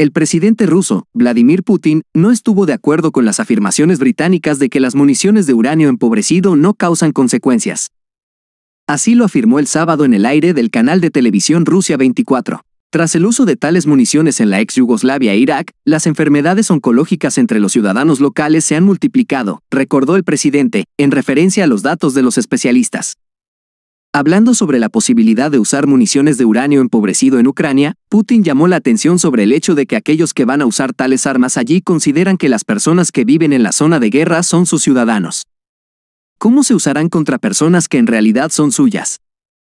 El presidente ruso, Vladimir Putin, no estuvo de acuerdo con las afirmaciones británicas de que las municiones de uranio empobrecido no causan consecuencias. Así lo afirmó el sábado en el aire del canal de televisión Rusia 24. Tras el uso de tales municiones en la ex Yugoslavia e Irak, las enfermedades oncológicas entre los ciudadanos locales se han multiplicado, recordó el presidente, en referencia a los datos de los especialistas. Hablando sobre la posibilidad de usar municiones de uranio empobrecido en Ucrania, Putin llamó la atención sobre el hecho de que aquellos que van a usar tales armas allí consideran que las personas que viven en la zona de guerra son sus ciudadanos. ¿Cómo se usarán contra personas que en realidad son suyas?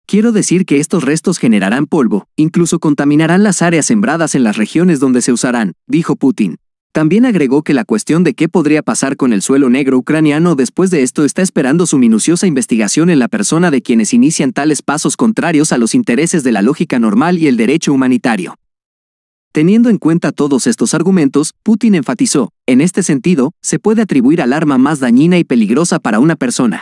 Quiero decir que estos restos generarán polvo, incluso contaminarán las áreas sembradas en las regiones donde se usarán, dijo Putin. También agregó que la cuestión de qué podría pasar con el suelo negro ucraniano después de esto está esperando su minuciosa investigación en la persona de quienes inician tales pasos contrarios a los intereses de la lógica normal y el derecho humanitario. Teniendo en cuenta todos estos argumentos, Putin enfatizó, en este sentido, se puede atribuir al arma más dañina y peligrosa para una persona.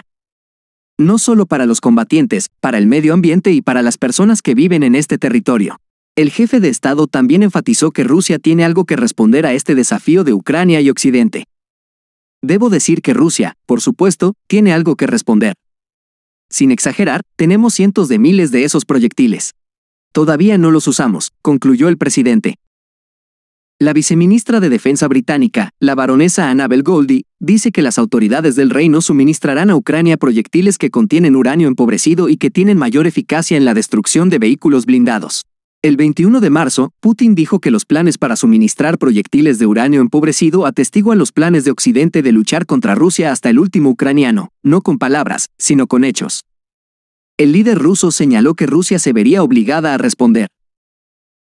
No solo para los combatientes, para el medio ambiente y para las personas que viven en este territorio. El jefe de Estado también enfatizó que Rusia tiene algo que responder a este desafío de Ucrania y Occidente. Debo decir que Rusia, por supuesto, tiene algo que responder. Sin exagerar, tenemos cientos de miles de esos proyectiles. Todavía no los usamos, concluyó el presidente. La viceministra de Defensa británica, la baronesa Annabel Goldie, dice que las autoridades del reino suministrarán a Ucrania proyectiles que contienen uranio empobrecido y que tienen mayor eficacia en la destrucción de vehículos blindados. El 21 de marzo, Putin dijo que los planes para suministrar proyectiles de uranio empobrecido atestiguan los planes de Occidente de luchar contra Rusia hasta el último ucraniano, no con palabras, sino con hechos. El líder ruso señaló que Rusia se vería obligada a responder,